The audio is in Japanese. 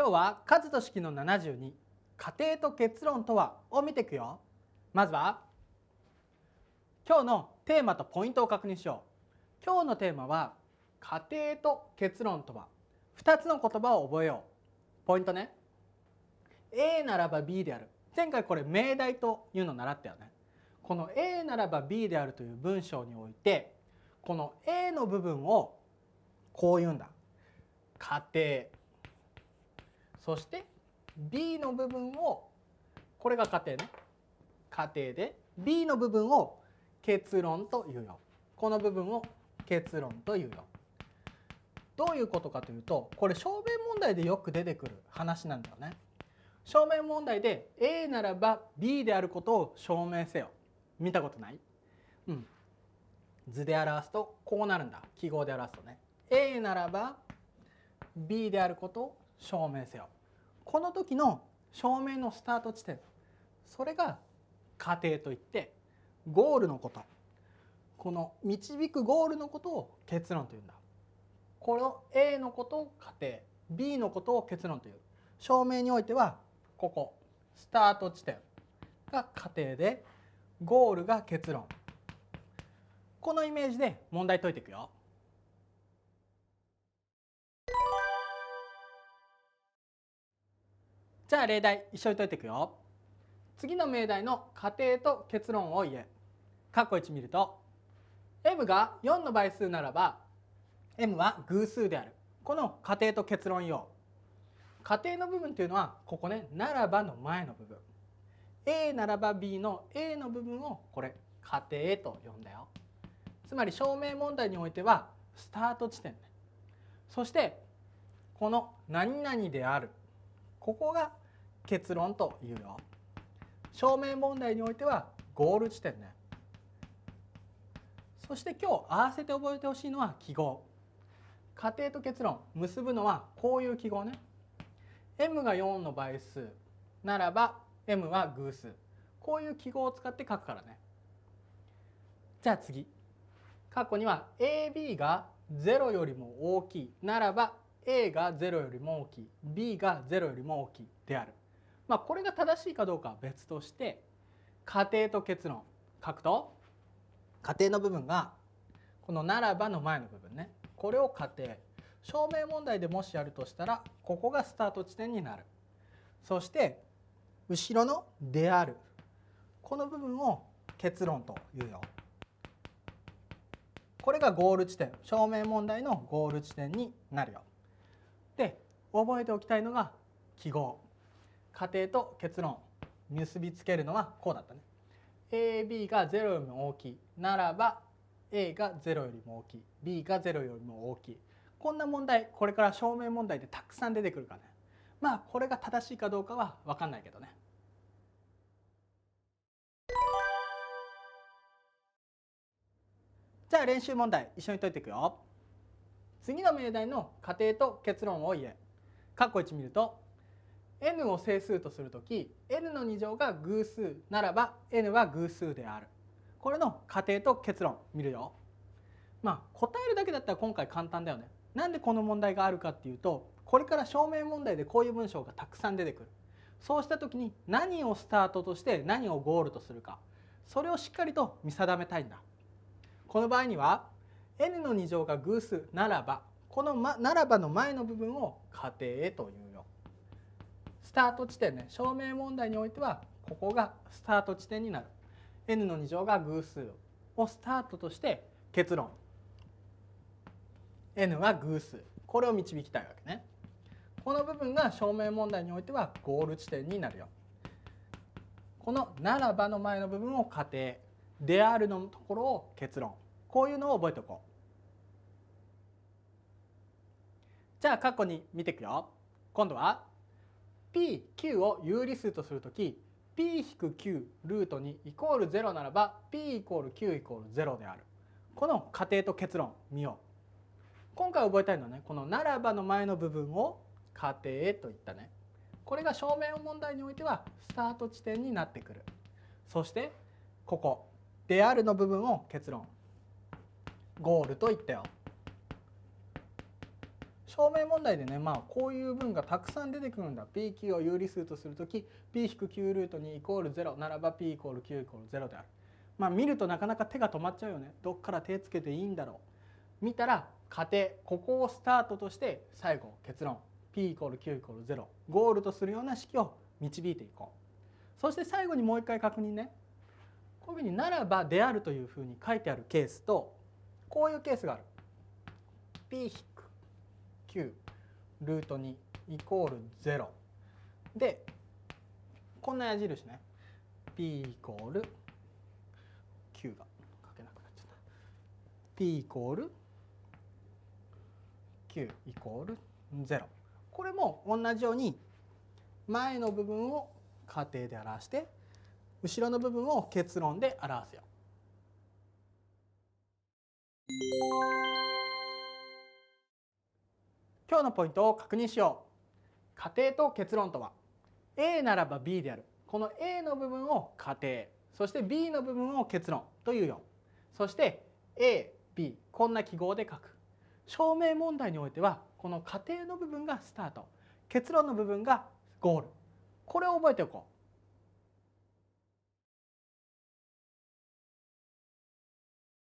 今日は数と式の72仮定と結論とはを見ていくよまずは今日のテーマとポイントを確認しよう今日のテーマは仮定と結論とは2つの言葉を覚えようポイントね A ならば B である前回これ命題というのを習ったよねこの A ならば B であるという文章においてこの A の部分をこう言うんだ仮定そして B の部分をこれが仮定ね仮定で B の部分を結論というよこの部分を結論というよどういうことかというとこれ証明問題でよく出てくる話なんだよね。証明問題で A ならば B であることを証明せよ見たことない、うん、図で表すとこうなるんだ記号で表すとね A ならば B であることを証明せよこの時の照明のスタート地点それが過程といってゴールのことこの導くゴールのことを結論というんだこの A のことを過程 B のことを結論という証明においてはここスタート地点が過程でゴールが結論このイメージで問題解いていくよ。じゃあ例題一緒に解いていくよ次の命題の仮定と結論を言え括弧1見ると m が4の倍数ならば m は偶数であるこの仮定と結論用仮定の部分というのはここねならばの前の部分 a ならば b の a の部分をこれ仮定と呼んだよつまり証明問題においてはスタート地点ねそしてこの何々であるここが結論というよ証明問題においてはゴール地点ねそして今日合わせて覚えてほしいのは記号仮定と結論結ぶのはこういう記号ね m が4の倍数ならば m は偶数こういう記号を使って書くからねじゃあ次括弧には AB が0よりも大きいならば A が0よりも大きい B が0よりも大きいであるまあ、これが正しいかどうかは別として仮定と結論書くと仮定の部分がこの「ならば」の前の部分ねこれを仮定証明問題でもしやるとしたらここがスタート地点になるそして後ろの「である」この部分を結論というよこれがゴール地点証明問題のゴール地点になるよで覚えておきたいのが記号仮定と結論結びつけるのはこうだったね。AB が0よりも大きいならば A が0よりも大きい B が0よりも大きいこんな問題これから証明問題でたくさん出てくるからねまあこれが正しいかどうかは分かんないけどね。じゃあ練習問題一緒に解いていくよ。次の命題の仮定と結論を言え。括弧1見ると n を整数とする時 n の2乗が偶数ならば n は偶数であるこれの仮定と結論見るよ。まあ答えるだけだったら今回簡単だよね。なんでこの問題があるかっていうとこれから証明問題でこういう文章がたくさん出てくる。そうした時に何をスタートとして何をゴールとするかそれをしっかりと見定めたいんだ。この場合には n の2乗が偶数ならばこの、ま、ならばの前の部分を仮定へというよ。スタート地点ね証明問題においてはここがスタート地点になる n の2乗が偶数をスタートとして結論 n は偶数これを導きたいわけねこの部分が証明問題においてはゴール地点になるよこの「ならば」の前の部分を仮定「である」のところを結論こういうのを覚えておこうじゃあ過去に見ていくよ今度は「PQ を有理数とするとき p-q ルート2イコール0ならば p イコール q イコール0であるこの仮定と結論見よう今回覚えたいのはねこの「ならば」の前の部分を仮定といったねこれが正面問題においてはスタート地点になってくるそしてここ「である」の部分を結論ゴールと言ったよ証明問題でね、まあ、こういう文がたくさん出てくるんだ PQ を有理数とするとき P-Q ルート2イコール0ならば P イコール Q イコール0である。まあ、見るとなかなか手が止まっちゃうよねどっから手つけていいんだろう見たら仮定ここをスタートとして最後結論 P イコール Q イコール0ゴールとするような式を導いていこうそして最後にもう一回確認ねこういうふうに「ならばである」というふうに書いてあるケースとこういうケースがある P 9ルート2イコール0でこんな矢印ね p イコール9が書けなくなっちゃった p イコール9イコール0これも同じように前の部分を仮定で表して後ろの部分を結論で表すよ。今日のポイントを確認しよう仮定と結論とは A ならば B であるこの A の部分を仮定そして B の部分を結論というよそして AB こんな記号で書く証明問題においてはこの仮定の部分がスタート結論の部分がゴールこれを覚えておこう